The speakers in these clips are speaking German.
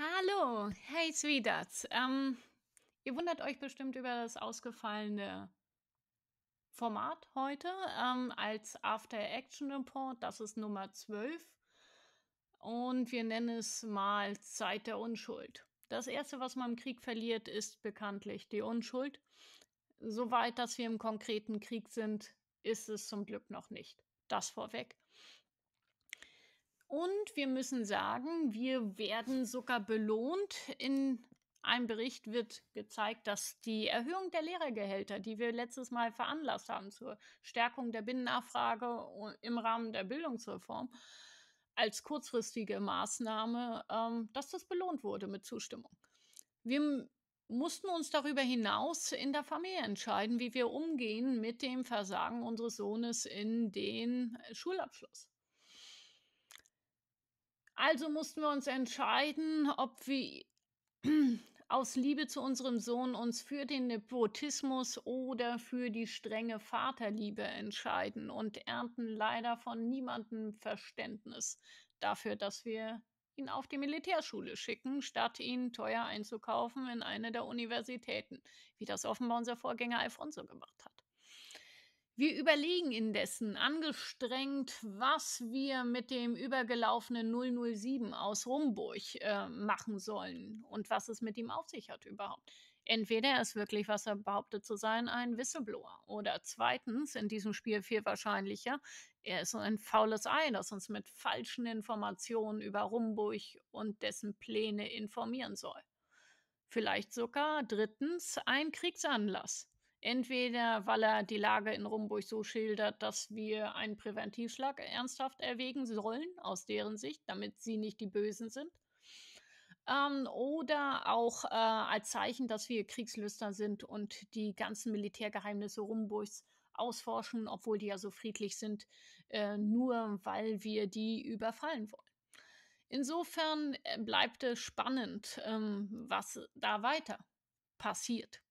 Hallo, hey Sweetats. Ähm, ihr wundert euch bestimmt über das ausgefallene Format heute ähm, als After Action Report. Das ist Nummer 12. Und wir nennen es mal Zeit der Unschuld. Das Erste, was man im Krieg verliert, ist bekanntlich die Unschuld. Soweit, dass wir im konkreten Krieg sind, ist es zum Glück noch nicht. Das vorweg. Und wir müssen sagen, wir werden sogar belohnt. In einem Bericht wird gezeigt, dass die Erhöhung der Lehrergehälter, die wir letztes Mal veranlasst haben zur Stärkung der Binnennachfrage im Rahmen der Bildungsreform, als kurzfristige Maßnahme, ähm, dass das belohnt wurde mit Zustimmung. Wir mussten uns darüber hinaus in der Familie entscheiden, wie wir umgehen mit dem Versagen unseres Sohnes in den Schulabschluss. Also mussten wir uns entscheiden, ob wir aus Liebe zu unserem Sohn uns für den Nepotismus oder für die strenge Vaterliebe entscheiden und ernten leider von niemandem Verständnis dafür, dass wir ihn auf die Militärschule schicken, statt ihn teuer einzukaufen in eine der Universitäten, wie das offenbar unser Vorgänger Alfonso gemacht hat. Wir überlegen indessen angestrengt, was wir mit dem übergelaufenen 007 aus Rumburg äh, machen sollen und was es mit ihm auf sich hat überhaupt. Entweder er ist wirklich, was er behauptet zu sein, ein Whistleblower. Oder zweitens, in diesem Spiel viel wahrscheinlicher, er ist ein faules Ei, das uns mit falschen Informationen über Rumburg und dessen Pläne informieren soll. Vielleicht sogar drittens ein Kriegsanlass. Entweder, weil er die Lage in Rumburg so schildert, dass wir einen Präventivschlag ernsthaft erwägen sollen, aus deren Sicht, damit sie nicht die Bösen sind. Ähm, oder auch äh, als Zeichen, dass wir Kriegslüster sind und die ganzen Militärgeheimnisse Rumburgs ausforschen, obwohl die ja so friedlich sind, äh, nur weil wir die überfallen wollen. Insofern äh, bleibt es spannend, ähm, was da weiter passiert.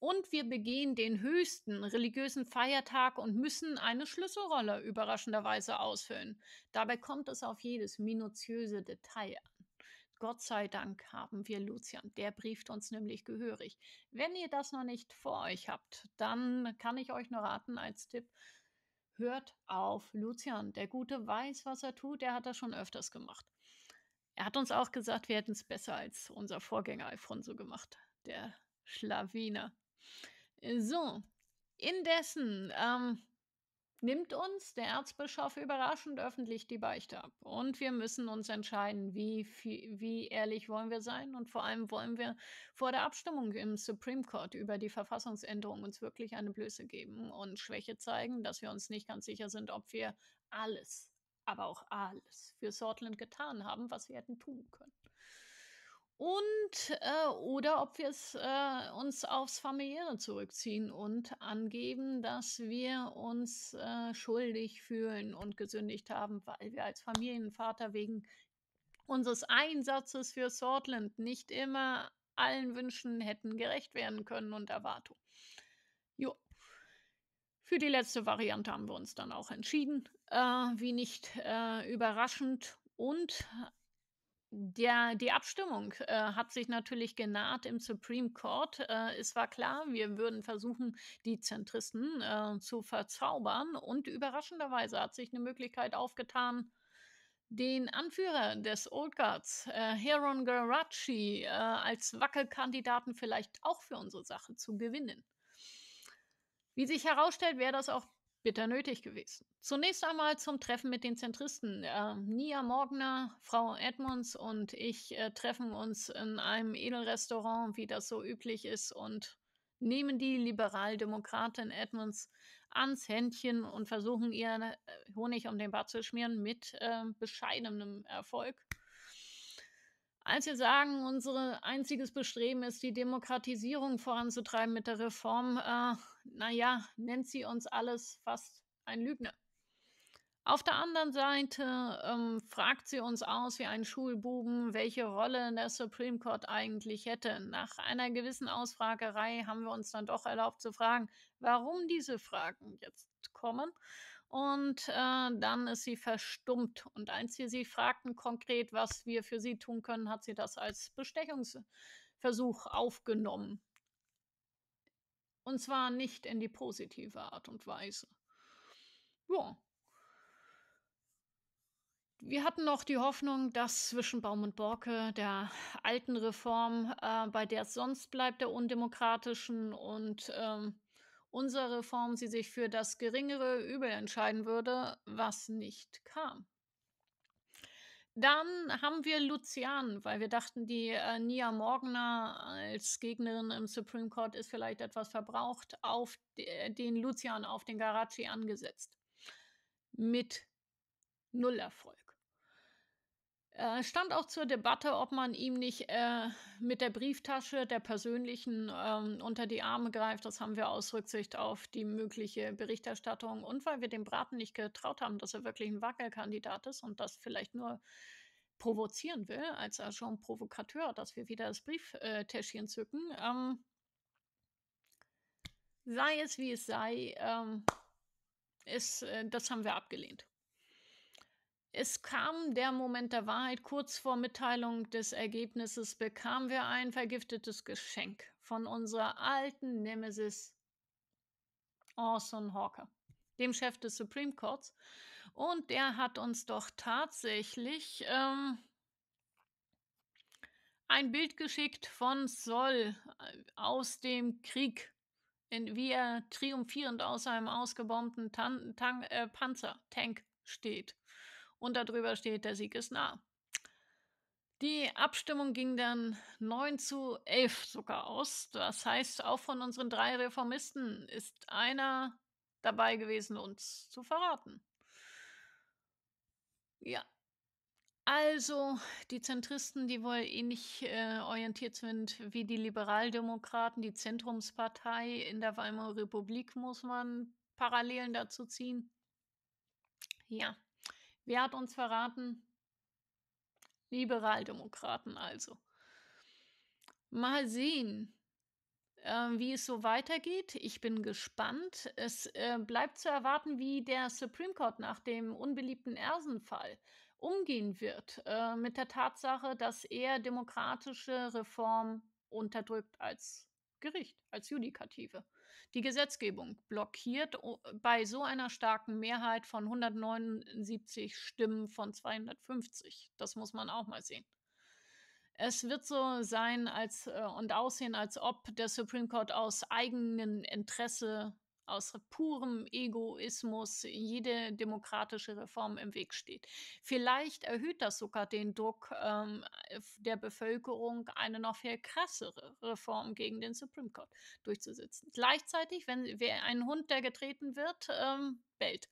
Und wir begehen den höchsten religiösen Feiertag und müssen eine Schlüsselrolle überraschenderweise ausfüllen. Dabei kommt es auf jedes minutiöse Detail an. Gott sei Dank haben wir Lucian. Der brieft uns nämlich gehörig. Wenn ihr das noch nicht vor euch habt, dann kann ich euch nur raten als Tipp, hört auf Lucian. Der Gute weiß, was er tut. Er hat das schon öfters gemacht. Er hat uns auch gesagt, wir hätten es besser als unser Vorgänger Alfonso gemacht, der Schlawiner. Äh, so, indessen ähm, nimmt uns der Erzbischof überraschend öffentlich die Beichte ab. Und wir müssen uns entscheiden, wie, wie ehrlich wollen wir sein und vor allem wollen wir vor der Abstimmung im Supreme Court über die Verfassungsänderung uns wirklich eine Blöße geben und Schwäche zeigen, dass wir uns nicht ganz sicher sind, ob wir alles, aber auch alles für Sortland getan haben, was wir hätten tun können und äh, oder ob wir es äh, uns aufs familiäre zurückziehen und angeben, dass wir uns äh, schuldig fühlen und gesündigt haben, weil wir als Familienvater wegen unseres Einsatzes für Sortland nicht immer allen Wünschen hätten gerecht werden können und Erwartungen. Jo. Für die letzte Variante haben wir uns dann auch entschieden, äh, wie nicht äh, überraschend und der, die Abstimmung äh, hat sich natürlich genaht im Supreme Court. Äh, es war klar, wir würden versuchen, die Zentristen äh, zu verzaubern. Und überraschenderweise hat sich eine Möglichkeit aufgetan, den Anführer des Old Guards, äh, Heron Garacci, äh, als Wackelkandidaten vielleicht auch für unsere Sache zu gewinnen. Wie sich herausstellt, wäre das auch bitter nötig gewesen. Zunächst einmal zum Treffen mit den Zentristen. Äh, Nia Morgner, Frau Edmonds und ich äh, treffen uns in einem Edelrestaurant, wie das so üblich ist, und nehmen die Liberaldemokratin Edmonds ans Händchen und versuchen ihr äh, Honig um den Bart zu schmieren mit äh, bescheidenem Erfolg. Als wir sagen, unser einziges Bestreben ist, die Demokratisierung voranzutreiben mit der Reform, äh, naja, nennt sie uns alles fast ein Lügner. Auf der anderen Seite ähm, fragt sie uns aus wie ein Schulbuben, welche Rolle der Supreme Court eigentlich hätte. Nach einer gewissen Ausfragerei haben wir uns dann doch erlaubt zu fragen, warum diese Fragen jetzt kommen. Und äh, dann ist sie verstummt. Und als wir sie fragten konkret, was wir für sie tun können, hat sie das als Bestechungsversuch aufgenommen. Und zwar nicht in die positive Art und Weise. Ja. Wir hatten noch die Hoffnung, dass zwischen Baum und Borke der alten Reform, äh, bei der es sonst bleibt, der undemokratischen und ähm, unsere Form sie sich für das geringere Übel entscheiden würde, was nicht kam. Dann haben wir Lucian, weil wir dachten, die äh, Nia Morgner als Gegnerin im Supreme Court ist vielleicht etwas verbraucht, auf äh, den Lucian, auf den Garachi angesetzt. Mit Null Erfolg. Äh, stand auch zur Debatte, ob man ihm nicht äh, mit der Brieftasche der persönlichen ähm, unter die Arme greift. Das haben wir aus Rücksicht auf die mögliche Berichterstattung und weil wir dem Braten nicht getraut haben, dass er wirklich ein Wackelkandidat ist und das vielleicht nur provozieren will, als Agent Provokateur, dass wir wieder das Brieftäschchen zücken. Ähm, sei es wie es sei, ähm, ist, äh, das haben wir abgelehnt. Es kam der Moment der Wahrheit. Kurz vor Mitteilung des Ergebnisses bekamen wir ein vergiftetes Geschenk von unserer alten Nemesis Orson Hawker, dem Chef des Supreme Courts. Und der hat uns doch tatsächlich ähm, ein Bild geschickt von Sol äh, aus dem Krieg, in, wie er triumphierend aus einem ausgebombten Tan Tan äh, Panzer, Tank steht und darüber steht, der Sieg ist nah. Die Abstimmung ging dann 9 zu 11 sogar aus. Das heißt, auch von unseren drei Reformisten ist einer dabei gewesen, uns zu verraten. Ja. Also, die Zentristen, die wohl ähnlich äh, orientiert sind wie die Liberaldemokraten, die Zentrumspartei in der Weimarer Republik, muss man Parallelen dazu ziehen. Ja. Wer hat uns verraten? Liberaldemokraten also. Mal sehen, äh, wie es so weitergeht. Ich bin gespannt. Es äh, bleibt zu erwarten, wie der Supreme Court nach dem unbeliebten Ersenfall umgehen wird äh, mit der Tatsache, dass er demokratische Reform unterdrückt als Gericht als Judikative. Die Gesetzgebung blockiert oh, bei so einer starken Mehrheit von 179 Stimmen von 250. Das muss man auch mal sehen. Es wird so sein als, äh, und aussehen, als ob der Supreme Court aus eigenem Interesse aus purem Egoismus jede demokratische Reform im Weg steht. Vielleicht erhöht das sogar den Druck ähm, der Bevölkerung, eine noch viel krassere Reform gegen den Supreme Court durchzusetzen. Gleichzeitig, wenn wer ein Hund, der getreten wird, ähm, bellt.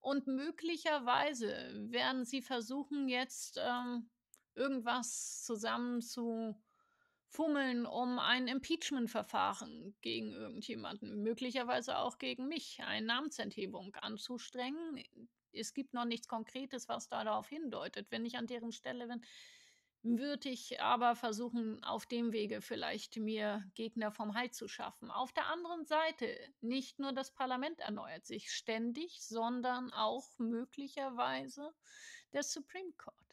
Und möglicherweise werden sie versuchen, jetzt ähm, irgendwas zusammen zu fummeln um ein Impeachment-Verfahren gegen irgendjemanden, möglicherweise auch gegen mich, eine Namensenthebung anzustrengen. Es gibt noch nichts Konkretes, was darauf hindeutet. Wenn ich an deren Stelle bin, würde ich aber versuchen, auf dem Wege vielleicht mir Gegner vom Halt zu schaffen. Auf der anderen Seite, nicht nur das Parlament erneuert sich ständig, sondern auch möglicherweise der Supreme Court.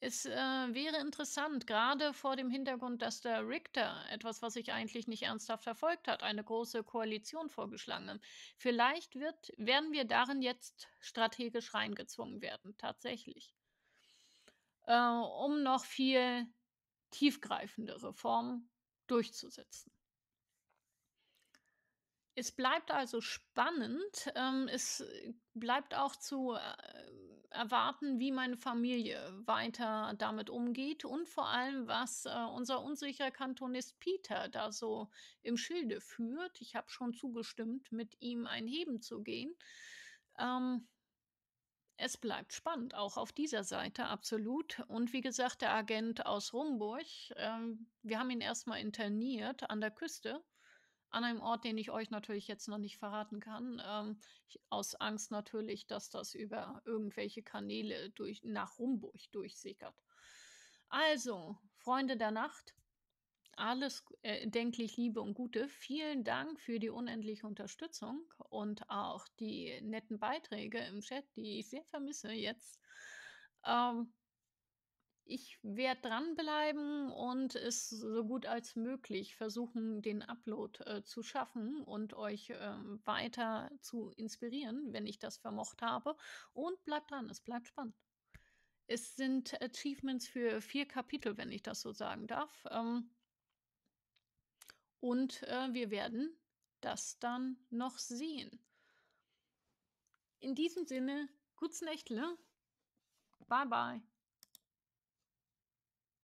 Es äh, wäre interessant, gerade vor dem Hintergrund, dass der Richter, etwas, was sich eigentlich nicht ernsthaft verfolgt hat, eine große Koalition vorgeschlagen hat. Vielleicht wird, werden wir darin jetzt strategisch reingezwungen werden, tatsächlich. Äh, um noch viel tiefgreifende Reformen durchzusetzen. Es bleibt also spannend. Ähm, es bleibt auch zu äh, erwarten, wie meine Familie weiter damit umgeht und vor allem, was äh, unser unsicherer Kantonist Peter da so im Schilde führt. Ich habe schon zugestimmt, mit ihm ein Heben zu gehen. Ähm, es bleibt spannend, auch auf dieser Seite absolut. Und wie gesagt, der Agent aus Rumburg, ähm, wir haben ihn erstmal interniert an der Küste an einem Ort, den ich euch natürlich jetzt noch nicht verraten kann, ähm, ich, aus Angst natürlich, dass das über irgendwelche Kanäle durch, nach Rumburg durchsickert. Also, Freunde der Nacht, alles äh, denklich Liebe und Gute. Vielen Dank für die unendliche Unterstützung und auch die netten Beiträge im Chat, die ich sehr vermisse jetzt. Ähm, ich werde dranbleiben und es so gut als möglich versuchen, den Upload äh, zu schaffen und euch äh, weiter zu inspirieren, wenn ich das vermocht habe. Und bleibt dran, es bleibt spannend. Es sind Achievements für vier Kapitel, wenn ich das so sagen darf. Ähm, und äh, wir werden das dann noch sehen. In diesem Sinne, gut's Nächtle. Ne? Bye bye.